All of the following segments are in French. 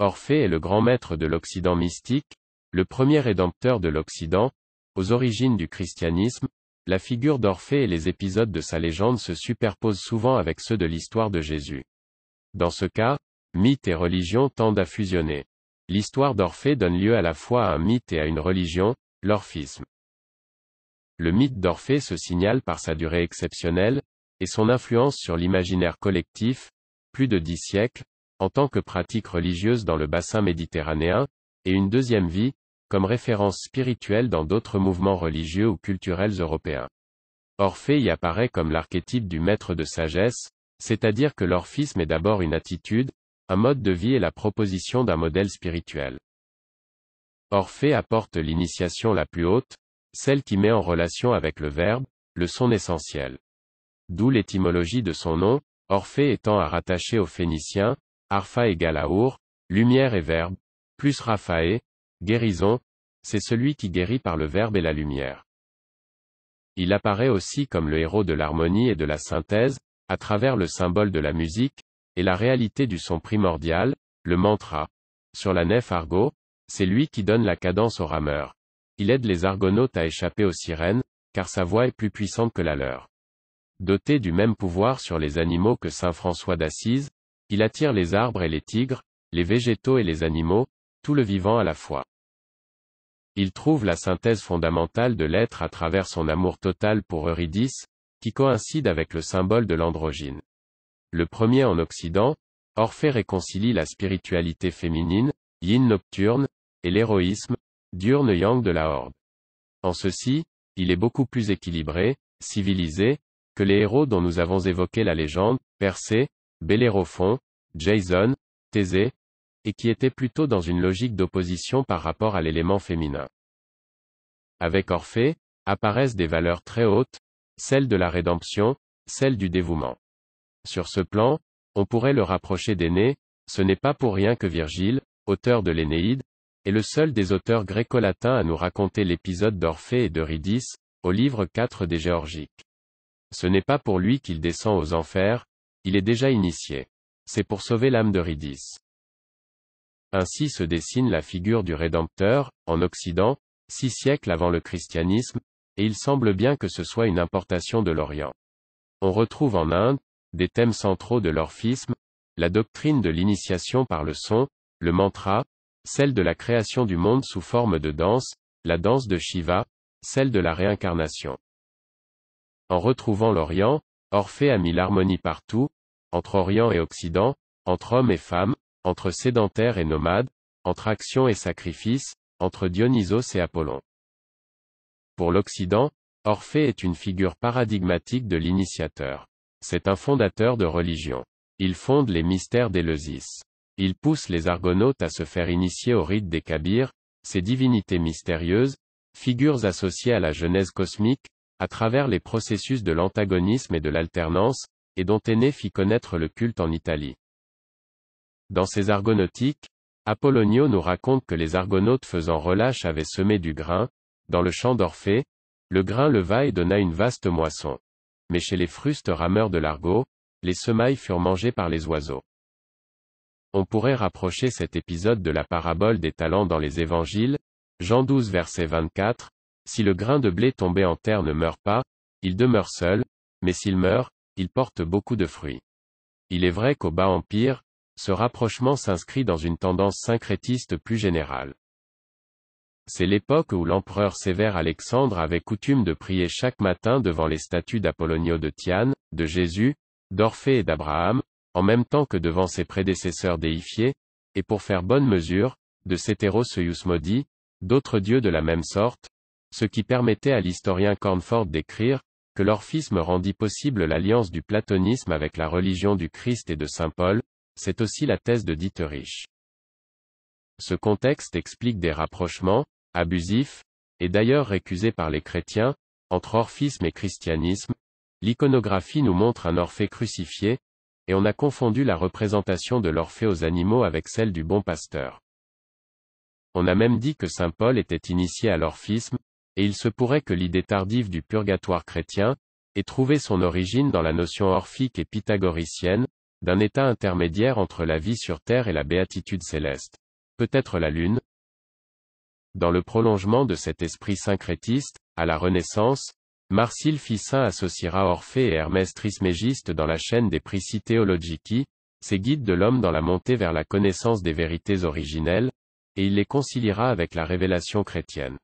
Orphée est le grand maître de l'Occident mystique, le premier rédempteur de l'Occident, aux origines du christianisme, la figure d'Orphée et les épisodes de sa légende se superposent souvent avec ceux de l'histoire de Jésus. Dans ce cas, mythe et religion tendent à fusionner. L'histoire d'Orphée donne lieu à la fois à un mythe et à une religion, l'orphisme. Le mythe d'Orphée se signale par sa durée exceptionnelle, et son influence sur l'imaginaire collectif, plus de dix siècles, en tant que pratique religieuse dans le bassin méditerranéen, et une deuxième vie, comme référence spirituelle dans d'autres mouvements religieux ou culturels européens. Orphée y apparaît comme l'archétype du maître de sagesse, c'est-à-dire que l'orphisme est d'abord une attitude, un mode de vie et la proposition d'un modèle spirituel. Orphée apporte l'initiation la plus haute, celle qui met en relation avec le verbe, le son essentiel. D'où l'étymologie de son nom, Orphée étant à rattacher aux Phéniciens, Arpha égale Our, lumière et verbe, plus Raphaël, guérison, c'est celui qui guérit par le verbe et la lumière. Il apparaît aussi comme le héros de l'harmonie et de la synthèse, à travers le symbole de la musique, et la réalité du son primordial, le mantra. Sur la nef Argo, c'est lui qui donne la cadence aux rameurs. Il aide les argonautes à échapper aux sirènes, car sa voix est plus puissante que la leur. Doté du même pouvoir sur les animaux que saint François d'Assise, il attire les arbres et les tigres, les végétaux et les animaux, tout le vivant à la fois. Il trouve la synthèse fondamentale de l'être à travers son amour total pour Eurydice, qui coïncide avec le symbole de l'androgyne. Le premier en Occident, Orphée réconcilie la spiritualité féminine, yin nocturne, et l'héroïsme, diurne yang de la horde. En ceci, il est beaucoup plus équilibré, civilisé, que les héros dont nous avons évoqué la légende, Persée, Bélérophon, Jason, Thésée, et qui était plutôt dans une logique d'opposition par rapport à l'élément féminin. Avec Orphée, apparaissent des valeurs très hautes, celles de la rédemption, celles du dévouement. Sur ce plan, on pourrait le rapprocher d'Aînée, ce n'est pas pour rien que Virgile, auteur de l'Énéide, est le seul des auteurs gréco-latins à nous raconter l'épisode d'Orphée et d'Eurydice, au livre 4 des Géorgiques. Ce n'est pas pour lui qu'il descend aux enfers, il est déjà initié. C'est pour sauver l'âme de Ridis. Ainsi se dessine la figure du Rédempteur, en Occident, six siècles avant le christianisme, et il semble bien que ce soit une importation de l'Orient. On retrouve en Inde, des thèmes centraux de l'orphisme, la doctrine de l'initiation par le son, le mantra, celle de la création du monde sous forme de danse, la danse de Shiva, celle de la réincarnation. En retrouvant l'Orient, Orphée a mis l'harmonie partout, entre Orient et Occident, entre hommes et femmes, entre sédentaires et nomades, entre action et sacrifice, entre Dionysos et Apollon. Pour l'Occident, Orphée est une figure paradigmatique de l'initiateur. C'est un fondateur de religion. Il fonde les mystères d'Éleusis. Il pousse les argonautes à se faire initier au rite des Kabirs, ces divinités mystérieuses, figures associées à la genèse cosmique, à travers les processus de l'antagonisme et de l'alternance, et dont Aîné fit connaître le culte en Italie. Dans ses Argonautiques, Apollonio nous raconte que les Argonautes faisant relâche avaient semé du grain, dans le champ d'Orphée, le grain leva et donna une vaste moisson. Mais chez les frustes rameurs de l'argot, les semailles furent mangées par les oiseaux. On pourrait rapprocher cet épisode de la parabole des talents dans les évangiles, Jean 12 verset 24, Si le grain de blé tombé en terre ne meurt pas, il demeure seul, mais s'il meurt, il porte beaucoup de fruits. Il est vrai qu'au bas empire, ce rapprochement s'inscrit dans une tendance syncrétiste plus générale. C'est l'époque où l'empereur sévère Alexandre avait coutume de prier chaque matin devant les statues d'Apollonio de Tiane, de Jésus, d'Orphée et d'Abraham, en même temps que devant ses prédécesseurs déifiés, et pour faire bonne mesure, de Cétéros Modi, d'autres dieux de la même sorte, ce qui permettait à l'historien Cornford d'écrire, que l'orphisme rendit possible l'alliance du platonisme avec la religion du Christ et de Saint Paul, c'est aussi la thèse de Dieterich. Ce contexte explique des rapprochements, abusifs, et d'ailleurs récusés par les chrétiens, entre orphisme et christianisme, l'iconographie nous montre un Orphée crucifié, et on a confondu la représentation de l'Orphée aux animaux avec celle du bon pasteur. On a même dit que Saint Paul était initié à l'orphisme, et il se pourrait que l'idée tardive du purgatoire chrétien ait trouvé son origine dans la notion orphique et pythagoricienne, d'un état intermédiaire entre la vie sur terre et la béatitude céleste. Peut-être la lune. Dans le prolongement de cet esprit syncrétiste, à la Renaissance, Marsile Ficin associera Orphée et Hermès Trismégiste dans la chaîne des Prissi Theologici, ses guides de l'homme dans la montée vers la connaissance des vérités originelles, et il les conciliera avec la révélation chrétienne.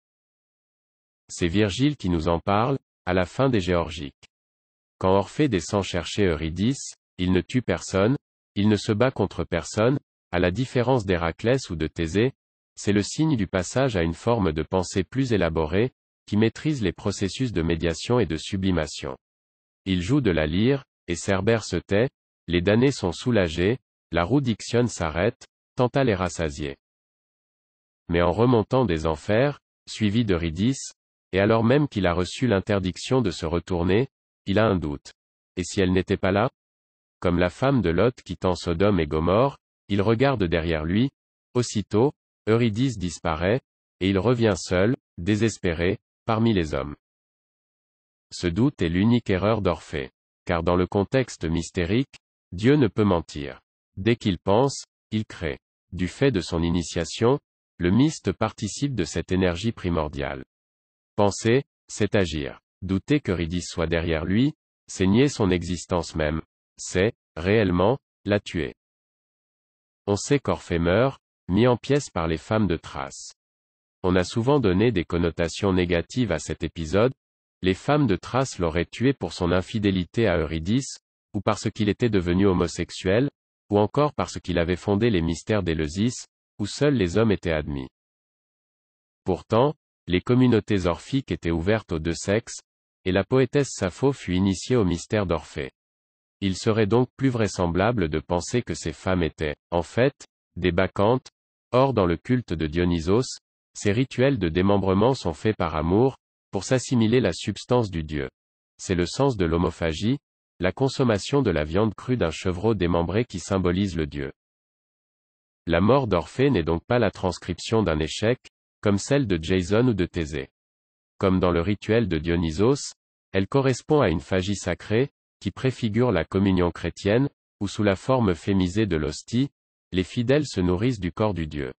C'est Virgile qui nous en parle, à la fin des Géorgiques. Quand Orphée descend chercher Eurydice, il ne tue personne, il ne se bat contre personne, à la différence d'Héraclès ou de Thésée, c'est le signe du passage à une forme de pensée plus élaborée, qui maîtrise les processus de médiation et de sublimation. Il joue de la lyre, et Cerbère se tait, les damnés sont soulagés, la roue dictionne s'arrête, à les rassasier. Mais en remontant des enfers, suivi d'Eurydice, et alors même qu'il a reçu l'interdiction de se retourner, il a un doute. Et si elle n'était pas là Comme la femme de Lot quittant Sodome et Gomorre, il regarde derrière lui, aussitôt, Eurydice disparaît, et il revient seul, désespéré, parmi les hommes. Ce doute est l'unique erreur d'Orphée. Car dans le contexte mystérique, Dieu ne peut mentir. Dès qu'il pense, il crée. Du fait de son initiation, le myste participe de cette énergie primordiale. Penser, c'est agir. Douter que soit derrière lui, c'est nier son existence même. C'est, réellement, la tuer. On sait qu'Orphée meurt, mis en pièces par les femmes de Thrace. On a souvent donné des connotations négatives à cet épisode, les femmes de Thrace l'auraient tué pour son infidélité à Eurydice, ou parce qu'il était devenu homosexuel, ou encore parce qu'il avait fondé les mystères d'Eleusis, où seuls les hommes étaient admis. Pourtant, les communautés orphiques étaient ouvertes aux deux sexes, et la poétesse Sappho fut initiée au mystère d'Orphée. Il serait donc plus vraisemblable de penser que ces femmes étaient, en fait, des bacchantes, or dans le culte de Dionysos, ces rituels de démembrement sont faits par amour, pour s'assimiler la substance du dieu. C'est le sens de l'homophagie, la consommation de la viande crue d'un chevreau démembré qui symbolise le dieu. La mort d'Orphée n'est donc pas la transcription d'un échec, comme celle de Jason ou de Thésée. Comme dans le rituel de Dionysos, elle correspond à une phagie sacrée, qui préfigure la communion chrétienne, où sous la forme fémisée de l'hostie, les fidèles se nourrissent du corps du Dieu.